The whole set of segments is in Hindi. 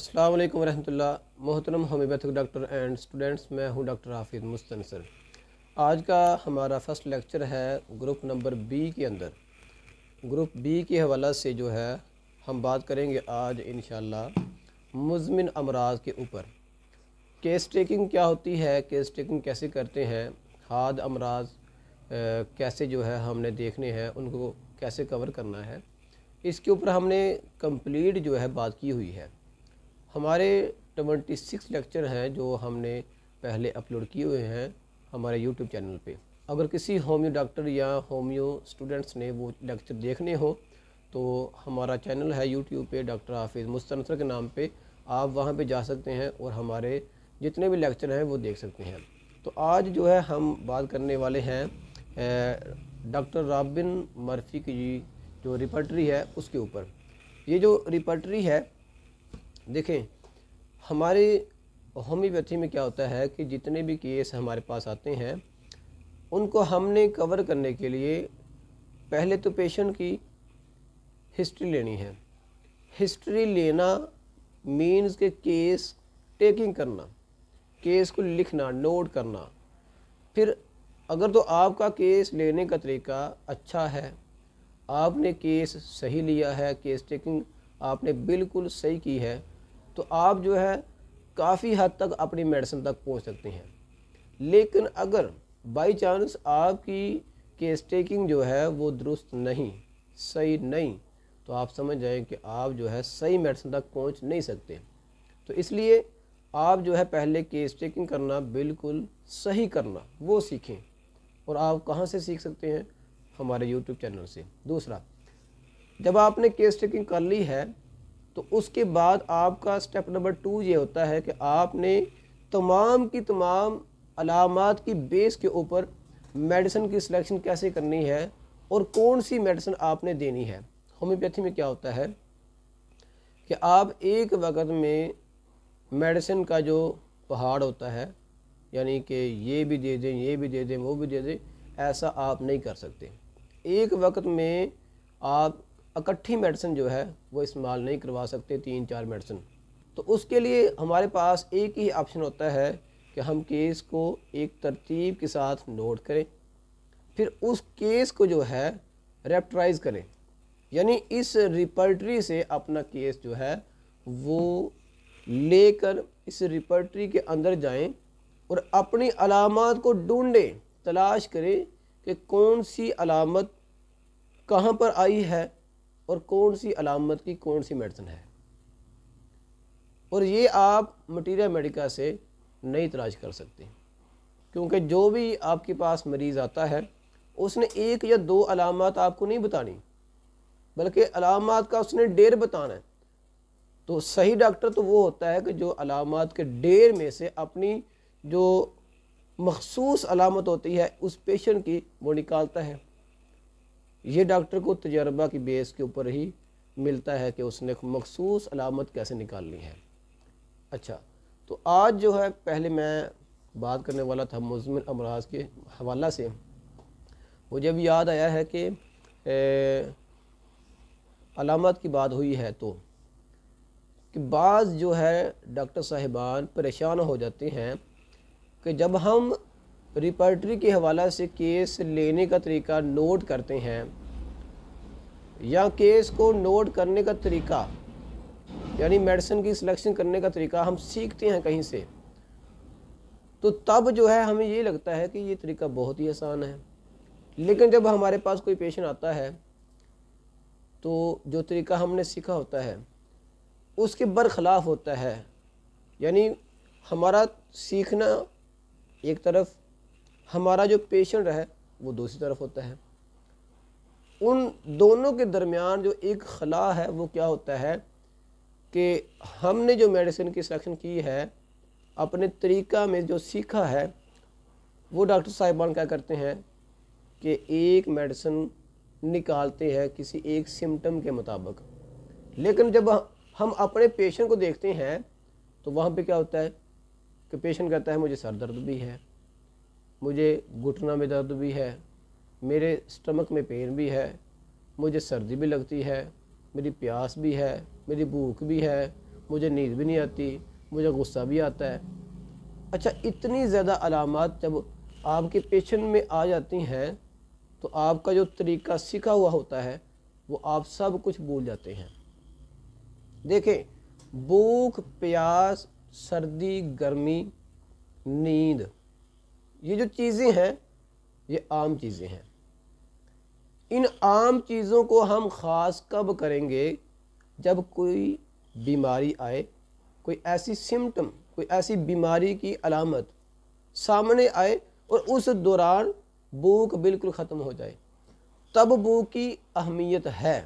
अल्लाम वरहमल्ला मोहतरम होम्योपैथिक डॉक्टर एंड स्टूडेंट्स मैं हूं डॉक्टर हाफिज़ मुस्तनसर आज का हमारा फर्स्ट लेक्चर है ग्रुप नंबर बी के अंदर ग्रुप बी के हवाला से जो है हम बात करेंगे आज इन मुजमिन अमराज के ऊपर केस टेकिंग क्या होती है केस टेकिंग कैसे करते हैं खाद अमराज कैसे जो है हमने देखने हैं उनको कैसे कवर करना है इसके ऊपर हमने कम्प्लीट जो है बात की हुई है हमारे 26 लेक्चर हैं जो हमने पहले अपलोड किए हुए हैं हमारे यूट्यूब चैनल पे अगर किसी होम्यो डॉक्टर या होम्यो स्टूडेंट्स ने वो लेक्चर देखने हो तो हमारा चैनल है यूट्यूब पे डॉक्टर हाफिज़ मुस्तनसर के नाम पे आप वहाँ पे जा सकते हैं और हमारे जितने भी लेक्चर हैं वो देख सकते हैं तो आज जो है हम बात करने वाले हैं डॉक्टर रॉबिन मर्फी की जो रिपर्टरी है उसके ऊपर ये जो रिपर्टरी है देखें हमारे होम्योपैथी में क्या होता है कि जितने भी केस हमारे पास आते हैं उनको हमने कवर करने के लिए पहले तो पेशेंट की हिस्ट्री लेनी है हिस्ट्री लेना मीन्स के केस टेकिंग करना केस को लिखना नोट करना फिर अगर तो आपका केस लेने का तरीका अच्छा है आपने केस सही लिया है केस टेकिंग आपने बिल्कुल सही की है तो आप जो है काफ़ी हद तक अपनी मेडिसिन तक पहुंच सकते हैं लेकिन अगर बाई चांस आपकी केस टेकिंग जो है वो दुरुस्त नहीं सही नहीं तो आप समझ जाएं कि आप जो है सही मेडिसिन तक पहुंच नहीं सकते तो इसलिए आप जो है पहले केस टेकिंग करना बिल्कुल सही करना वो सीखें और आप कहाँ से सीख सकते हैं हमारे यूट्यूब चैनल से दूसरा जब आपने केस टेकिंग कर ली है तो उसके बाद आपका स्टेप नंबर टू ये होता है कि आपने तमाम की तमाम अलामत की बेस के ऊपर मेडिसिन की सिलेक्शन कैसे करनी है और कौन सी मेडिसिन आपने देनी है होम्योपैथी में क्या होता है कि आप एक वक्त में मेडिसिन का जो पहाड़ होता है यानी कि ये भी दे दें ये भी दे दें वो भी दे दें ऐसा आप नहीं कर सकते एक वक्त में आप इकट्ठी मेडिसिन जो है वो इस्तेमाल नहीं करवा सकते तीन चार मेडिसिन तो उसके लिए हमारे पास एक ही ऑप्शन होता है कि हम केस को एक तरतीब के साथ नोट करें फिर उस केस को जो है रेप्टराइज करें यानी इस रिपर्टरी से अपना केस जो है वो लेकर इस रिपर्टरी के अंदर जाएं और अपनी अलामत को ढूंढें तलाश करें कि कौन सी अलामत कहाँ पर आई है और कौन सी अलामत की कौन सी मेडिसिन है और ये आप मटीरिया मेडिका से नहीं तलाश कर सकते क्योंकि जो भी आपके पास मरीज़ आता है उसने एक या दो अलामत आपको नहीं बतानी बल्कि अलामत का उसने डेर बताना है तो सही डॉक्टर तो वो होता है कि जो अलामत के डेर में से अपनी जो मखसूस अलामत होती है उस पेशेंट की वो निकालता है ये डॉक्टर को तजर्बा की बेस के ऊपर ही मिलता है कि उसने मखसूस अलामत कैसे निकालनी है अच्छा तो आज जो है पहले मैं बात करने वाला था मुजमिन अमराज के हवाला से मुझे जब याद आया है कि अलामत की बात हुई है तो कि बाज़ जो है डॉक्टर साहिबान परेशान हो जाते हैं कि जब हम रिपर्टरी के हवाला से केस लेने का तरीका नोट करते हैं या केस को नोट करने का तरीका यानी मेडिसिन की सिलेक्शन करने का तरीका हम सीखते हैं कहीं से तो तब जो है हमें ये लगता है कि ये तरीका बहुत ही आसान है लेकिन जब हमारे पास कोई पेशेंट आता है तो जो तरीका हमने सीखा होता है उसके बरखिलाफ़ होता है यानी हमारा सीखना एक तरफ हमारा जो पेशेंट है वो दूसरी तरफ होता है उन दोनों के दरमियान जो एक खला है वो क्या होता है कि हमने जो मेडिसिन की सिलेक्शन की है अपने तरीक़ा में जो सीखा है वो डॉक्टर साहिबान क्या करते हैं कि एक मेडिसिन निकालते हैं किसी एक सिम्टम के मुताबिक लेकिन जब हम अपने पेशेंट को देखते हैं तो वहाँ पे क्या होता है कि पेशेंट कहता है मुझे सर दर्द भी है मुझे घुटना में दर्द भी है मेरे स्टमक में पेन भी है मुझे सर्दी भी लगती है मेरी प्यास भी है मेरी भूख भी है मुझे नींद भी नहीं आती मुझे गुस्सा भी आता है अच्छा इतनी ज़्यादा अलामत जब आपके पेशेंट में आ जाती हैं तो आपका जो तरीका सीखा हुआ होता है वो आप सब कुछ भूल जाते हैं देखें भूख प्यास सर्दी गर्मी नींद ये जो चीज़ें हैं ये आम चीज़ें हैं इन आम चीज़ों को हम ख़ास कब करेंगे जब कोई बीमारी आए कोई ऐसी सिम्टम कोई ऐसी बीमारी की अलामत सामने आए और उस दौरान भूख बिल्कुल ख़त्म हो जाए तब भूख की अहमियत है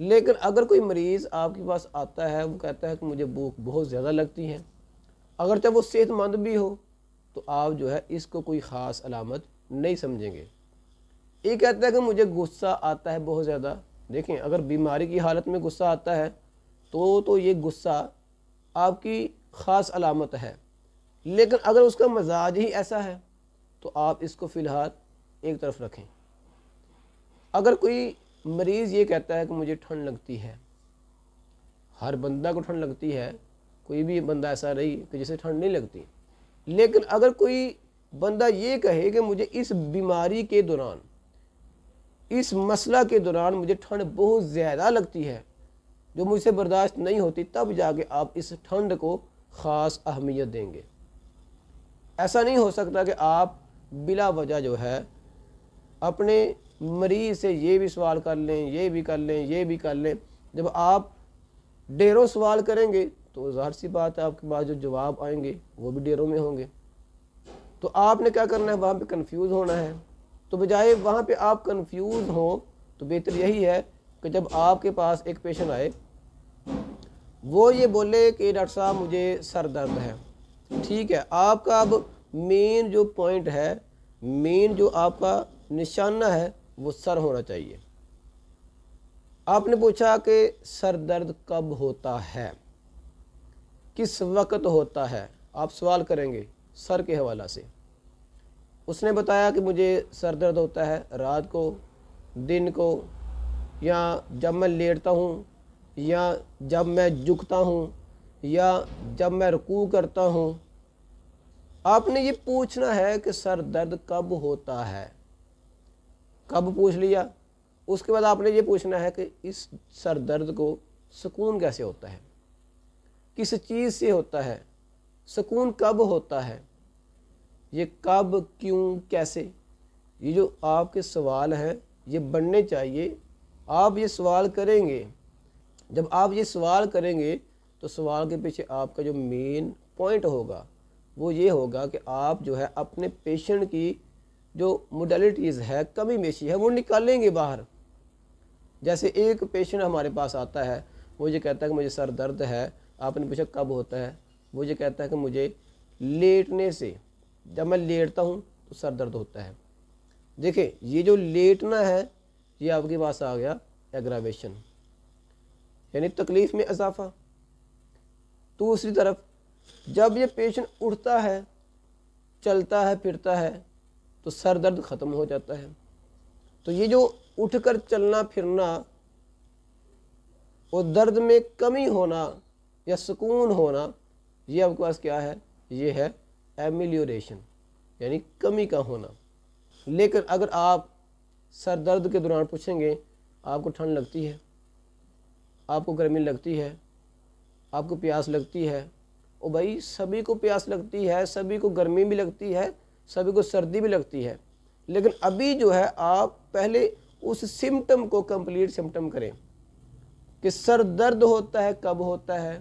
लेकिन अगर कोई मरीज़ आपके पास आता है वो कहता है कि मुझे भूख बहुत ज़्यादा लगती है अगरचे वो सेहतमंद भी हो तो आप जो है इसको कोई ख़ास अलामत नहीं समझेंगे ये कहता है कि मुझे गुस्सा आता है बहुत ज़्यादा देखें अगर बीमारी की हालत में गुस्सा आता है तो तो ये गुस्सा आपकी ख़ास अलामत है लेकिन अगर उसका मजाज ही ऐसा है तो आप इसको फ़िलहाल एक तरफ रखें अगर कोई मरीज़ ये कहता है कि मुझे ठंड लगती है हर बंदा को ठंड लगती है कोई भी बंदा ऐसा रही कि जिसे ठंड नहीं लगती लेकिन अगर कोई बंदा ये कहे कि मुझे इस बीमारी के दौरान इस मसला के दौरान मुझे ठंड बहुत ज़्यादा लगती है जो मुझसे बर्दाश्त नहीं होती तब जाके आप इस ठंड को ख़ास अहमियत देंगे ऐसा नहीं हो सकता कि आप बिला वजह जो है अपने मरीज़ से ये भी सवाल कर लें ये भी कर लें ये भी कर लें जब आप ढेरों सवाल करेंगे तो ज़ाहिर सी बात है आपके पास जो जवाब आएंगे वो भी डेरों में होंगे तो आपने क्या करना है वहाँ पे कंफ्यूज होना है तो बजाय वहाँ पे आप कंफ्यूज हो तो बेहतर यही है कि जब आपके पास एक पेशेंट आए वो ये बोले कि डॉक्टर साहब मुझे सर दर्द है ठीक है आपका अब मेन जो पॉइंट है मेन जो आपका निशाना है वो सर होना चाहिए आपने पूछा कि सर दर्द कब होता है किस वक्त होता है आप सवाल करेंगे सर के हवाला से उसने बताया कि मुझे सर दर्द होता है रात को दिन को या जब मैं लेटता हूँ या जब मैं झुकता हूँ या जब मैं रुकू करता हूँ आपने ये पूछना है कि सर दर्द कब होता है कब पूछ लिया उसके बाद आपने ये पूछना है कि इस सर दर्द को सुकून कैसे होता है किस चीज़ से होता है सुकून कब होता है ये कब क्यों कैसे ये जो आपके सवाल हैं ये बनने चाहिए आप ये सवाल करेंगे जब आप ये सवाल करेंगे तो सवाल के पीछे आपका जो मेन पॉइंट होगा वो ये होगा कि आप जो है अपने पेशेंट की जो मोडलिटीज़ है कमी मेशी है वो निकालेंगे बाहर जैसे एक पेशेंट हमारे पास आता है वो ये कहता है कि मुझे सर दर्द है आपने पूछा कब होता है वो ये कहता है कि मुझे लेटने से जब मैं लेटता हूँ तो सर दर्द होता है देखिए ये जो लेटना है ये आपके पास आ गया एग्रावेशन यानी तकलीफ़ में इजाफा दूसरी तरफ जब ये पेशेंट उठता है चलता है फिरता है तो सर दर्द ख़त्म हो जाता है तो ये जो उठकर चलना फिरना और दर्द में कमी होना या सुकून होना ये आपके पास क्या है ये है एमिल्योरेशन यानी कमी का होना लेकिन अगर आप सर दर्द के दौरान पूछेंगे आपको ठंड लगती है आपको गर्मी लगती है आपको प्यास लगती है ओ भाई सभी को प्यास लगती है सभी को गर्मी भी लगती है सभी को सर्दी भी लगती है लेकिन अभी जो है आप पहले उस सिम्टम को कंप्लीट सिम्टम करें कि सर दर्द होता है कब होता है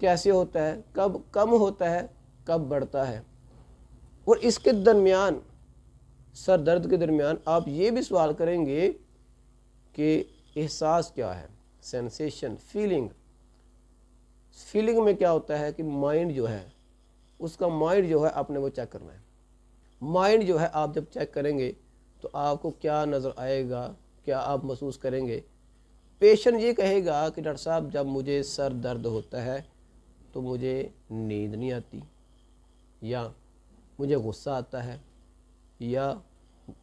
कैसे होता है कब कम होता है कब बढ़ता है और इसके दरमियान सर दर्द के दरमियान आप ये भी सवाल करेंगे कि एहसास क्या है सेंसेशन फीलिंग फीलिंग में क्या होता है कि माइंड जो है उसका माइंड जो है आपने वो चेक करना है माइंड जो है आप जब चेक करेंगे तो आपको क्या नज़र आएगा क्या आप महसूस करेंगे पेशेंट ये कहेगा कि डॉक्टर साहब जब मुझे सर दर्द होता है तो मुझे नींद नहीं आती या मुझे गुस्सा आता है या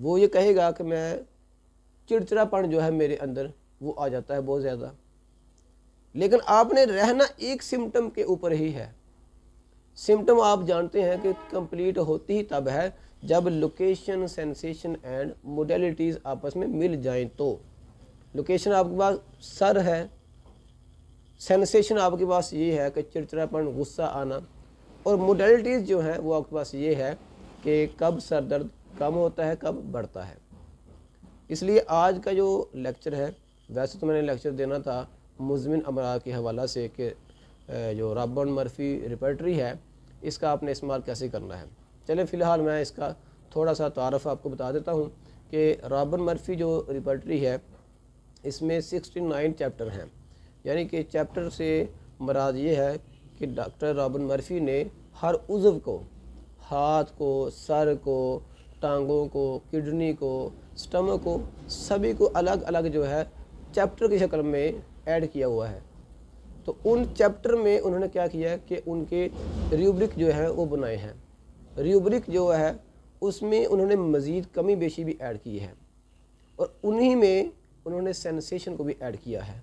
वो ये कहेगा कि मैं चिड़चिड़ापन जो है मेरे अंदर वो आ जाता है बहुत ज़्यादा लेकिन आपने रहना एक सिम्टम के ऊपर ही है सिम्टम आप जानते हैं कि कंप्लीट होती ही तब है जब लोकेशन सेंसेशन एंड मोडेलिटीज़ आपस में मिल जाएं तो लोकेशन आपके पास सर है सेंसेशन आपके पास ये है कि चिड़चिड़ापन गुस्सा आना और मोडलिटीज़ जो हैं वो आपके पास ये है कि कब सर दर्द कम होता है कब बढ़ता है इसलिए आज का जो लेक्चर है वैसे तो मैंने लेक्चर देना था मुजमिन अमराज के हवाला से कि जो रबन मर्फी रिपर्टरी है इसका आपने इस्तेमाल कैसे करना है चले फ़िलहाल मैं इसका थोड़ा सा तारफ़ आपको बता देता हूँ कि रॉबन मर्फी जो रिपर्टरी है इसमें सिक्सटी नाइन चैप्टर हैं यानी कि चैप्टर से मराज ये है कि डॉक्टर रॉबिन मर्फी ने हर उज़व को हाथ को सर को टांगों को किडनी को स्टमक को सभी को अलग अलग जो है चैप्टर की शक्ल में ऐड किया हुआ है तो उन चैप्टर में उन्होंने क्या किया कि उनके रूब्रिक जो है वो बनाए हैं रूब्रिक जो है उसमें उन्होंने मज़ीद कमी बेशी भी ऐड की है और उन्हीं में उन्होंने सेंसेशन को भी ऐड किया है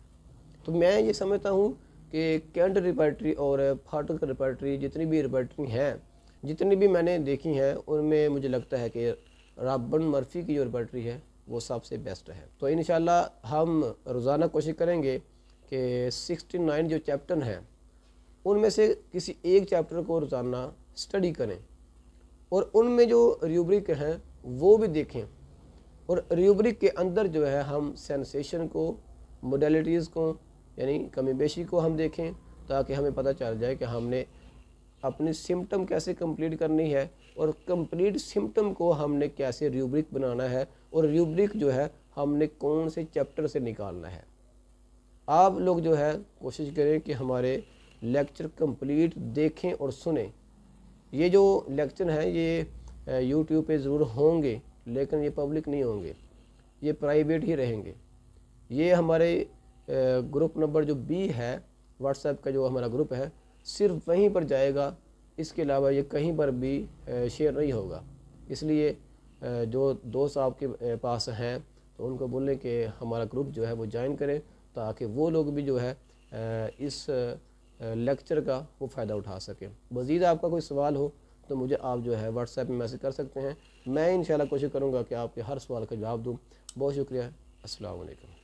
तो मैं ये समझता हूँ कि कैंट रिपोर्ट्री और फाटक रिपोर्ट्री जितनी भी रिपार्टरी हैं जितनी भी मैंने देखी हैं उनमें मुझे लगता है कि राबन मर्फी की जो रिपार्टरी है वो सबसे बेस्ट है तो इन हम रोज़ाना कोशिश करेंगे कि 69 जो चैप्टर हैं उनमें से किसी एक चैप्टर को रोज़ाना स्टडी करें और उनमें जो रूब्रिक हैं वो भी देखें और रूब्रिक के अंदर जो है हम सेंसेशन को मोडलिटीज़ को यानी कमी बेशी को हम देखें ताकि हमें पता चल जाए कि हमने अपनी सिम्टम कैसे कंप्लीट करनी है और कंप्लीट सिम्टम को हमने कैसे रूब्रिक बनाना है और रूब्रिक जो है हमने कौन से चैप्टर से निकालना है आप लोग जो है कोशिश करें कि हमारे लेक्चर कंप्लीट देखें और सुने ये जो लेक्चर हैं ये यूट्यूब पे ज़रूर होंगे लेकिन ये पब्लिक नहीं होंगे ये प्राइवेट ही रहेंगे ये हमारे ग्रुप नंबर जो बी है व्हाट्सएप का जो हमारा ग्रुप है सिर्फ वहीं पर जाएगा इसके अलावा ये कहीं पर भी शेयर नहीं होगा इसलिए जो दोस्त आपके पास हैं तो उनको बोलें कि हमारा ग्रुप जो है वो ज्वाइन करें ताकि वो लोग भी जो है इस लेक्चर का वो फ़ायदा उठा सकें मज़ीद आपका कोई सवाल हो तो मुझे आप जो है व्हाट्सएप में मैसेज कर सकते हैं मैं इन कोशिश करूँगा कि आपके हर सवाल का जवाब दूँ बहुत शुक्रिया असलकम